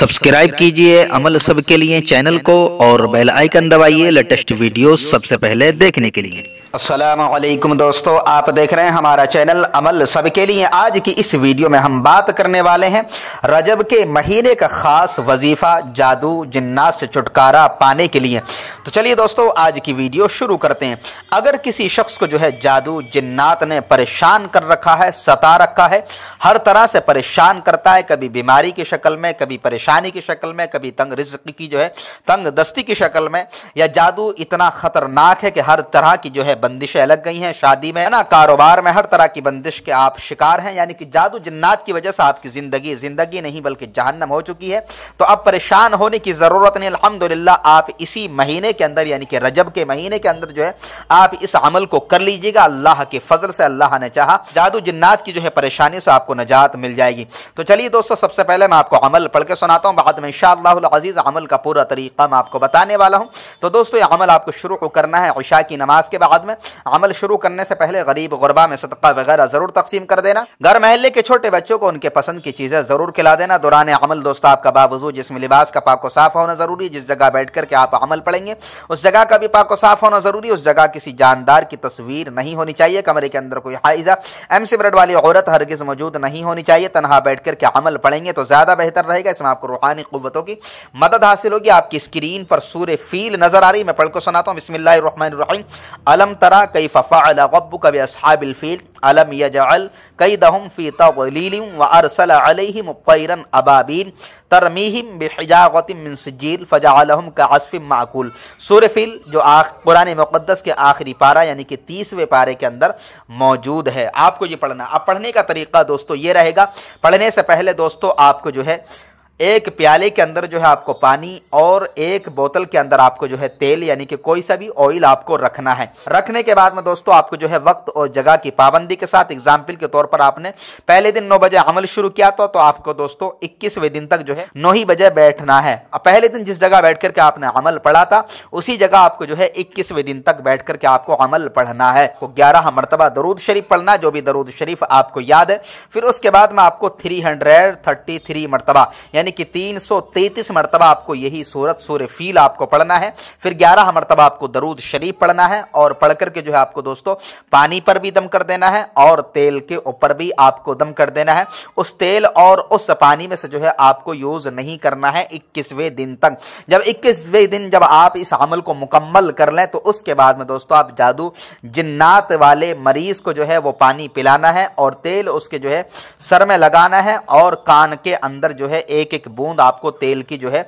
subscribe कीजिए अमल सब के लिए चैनल को और बेल आइकन दबाइए लेटेस्ट वीडियो सबसे पहले देखने के लिए असलम दोस्तों आप देख रहे हैं हमारा चैनल अमल सबके लिए आज की इस वीडियो में हम बात करने वाले हैं रजब के महीने का खास वजीफा जादू जिन्नात से छुटकारा पाने के लिए तो चलिए दोस्तों आज की वीडियो शुरू करते हैं अगर किसी शख्स को जो है जादू जिन्नात ने परेशान कर रखा है सता रखा है हर तरह से परेशान करता है कभी बीमारी की शक्ल में कभी परेशानी की शक्ल में कभी तंग रिज्क की जो है तंग दस्ती की शक्ल में या जादू इतना खतरनाक है कि हर तरह की जो है बंदिशें अलग गई हैं शादी में ना कारोबार में हर तरह की बंदिश के आप शिकार हैं यानी कि जादू जिन्नात की वजह से आपकी जिंदगी जिंदगी नहीं बल्कि जहन्नम हो चुकी है तो अब परेशान होने की ज़रूरत नहीं अलहमदिल्ला आप इसी महीने के अंदर यानी कि रजब के महीने के अंदर जो है आप इस अमल को कर लीजिएगा अल्लाह के फजल से अल्लाह ने चाह जादू जिन्नात की जो है परेशानी से आपको नजात मिल जाएगी तो चलिए दोस्तों सबसे पहले मैं आपको अमल पढ़ के सुनाता हूँ बाद में शाजीज़ अमल का पूरा तरीका मैं आपको बताने वाला हूँ तो दोस्तों ये अमल आपको शुरू करना है उशा की नमाज के बाद में में अमल शुरू करने से पहले गरीब गुरबा में सदका वगैरह जरूर तकसीम कर देना घर महल्ले के छोटे बच्चों को उनके पसंद की चीजें जरूर खिला देना दौरान अमल दोस्तों आपका बावजू जिसमें लिबास का पाको साफ होना जरूरी जिस जगह बैठ करके आप अमल पड़ेंगे उस जगह का भी पाको साफ होना जरूरी उस जगह किसी जानदार की तस्वीर नहीं होनी चाहिए कमरे के अंदर कोई हाइजा एम सिबरेट वाली औरत हरगिज मौजूद नहीं होनी चाहिए तनहा बैठ करके अमल पड़ेंगे तो ज्यादा बेहतर रहेगा इसमें आपको रूहानी कुतों की मदद हासिल होगी आपकी स्क्रीन पर सूर्य फील नजर आ रही मैं पढ़ को सुनाता हूँ बिस्मिल्लाम अलम तरा कई फ़फ़ा गब्बू कब असहाबिलफ़ील अलम यजअल कई दहम फ़ी तलीम व अरसल अलहम क़ैरन अबाबीन तरमीम बेहजातिम सजील फ़जालहम का असफ़िम माकूल सुरफिल जो आख पुराने मुक़दस के आखिरी पारा यानी कि तीसवें पारे के अंदर मौजूद है आपको ये पढ़ना अब पढ़ने का तरीका दोस्तों ये रहेगा पढ़ने से पहले दोस्तों आपको जो है एक प्याले के अंदर जो है आपको पानी और एक बोतल के अंदर आपको जो है तेल यानी कि कोई सा भी ऑयल आपको रखना है रखने के बाद में दोस्तों आपको जो है वक्त और जगह की पाबंदी के साथ एग्जाम्पल के तौर पर आपने पहले दिन नौ बजे अमल शुरू किया था तो आपको दोस्तों इक्कीसवें दिन तक जो है नौ ही बजे बैठना है पहले दिन जिस जगह बैठ करके आपने अमल पढ़ा था उसी जगह आपको जो है इक्कीसवें दिन तक बैठ करके आपको अमल पढ़ना है तो ग्यारह मरतबा दरूद शरीफ पढ़ना जो भी दरूद शरीफ आपको याद है फिर उसके बाद में आपको थ्री हंड्रेड थर्टी थ्री मरतबा यानी कि 333 सौ मरतबा आपको यही सूरत सूर फील आपको पढ़ना है फिर 11 मरतबा आपको दरूद शरीफ पढ़ना है और पढ़ करके जो है आपको दोस्तों पानी पर भी दम कर देना है और तेल के ऊपर भी आपको दम कर देना है उस तेल और उस पानी में से जो है आपको यूज नहीं करना है इक्कीसवें दिन तक जब इक्कीसवें दिन जब आप इस अमल को मुकम्मल कर लें तो उसके बाद में दोस्तों आप जादू जिन्नात वाले मरीज को जो है वो पानी पिलाना है और तेल उसके जो है सर में लगाना है और कान के अंदर जो है एक एक बूंद आपको तेल की जो है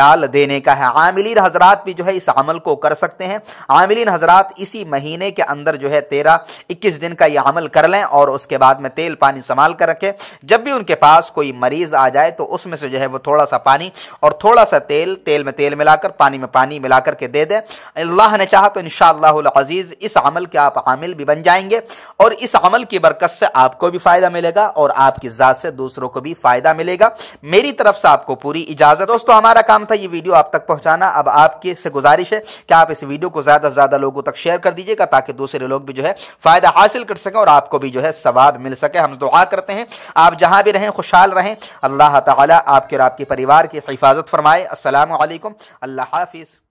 डाल देने का है आमिलीन हजरात भी जो है इस अमल को कर सकते हैं आमिलीन हजरात इसी महीने के अंदर जो है तेरह इक्कीस दिन का यह अमल कर लें और उसके बाद में तेल पानी संभाल कर रखें जब भी उनके पास कोई मरीज आ जाए तो उसमें से जो है वो थोड़ा सा पानी और थोड़ा सा तेल तेल में तेल मिलाकर पानी में पानी मिलाकर के दे दें अल्लाह ने चाहा तो इन अजीज़ इस अमल के आप आमिल भी बन जाएंगे और इस अमल की बरकत से आपको भी फ़ायदा मिलेगा और आपकी ज़ात से दूसरों को भी फ़ायदा मिलेगा मेरी तरफ तरफ से आपको पूरी इजाजत दोस्तों हमारा काम था ये वीडियो आप तक पहुंचाना अब आपके से गुजारिश है कि आप इस वीडियो को ज्यादा से ज्यादा लोगों तक शेयर कर दीजिएगा ताकि दूसरे लोग भी जो है फायदा हासिल कर सकें और आपको भी जो है सवाब मिल सके हम दुआ करते हैं आप जहां भी रहें खुशहाल रहें अल्लाह तला आपके और आपके परिवार की हिफाजत फरमाए असल अल्लाह हाफिज़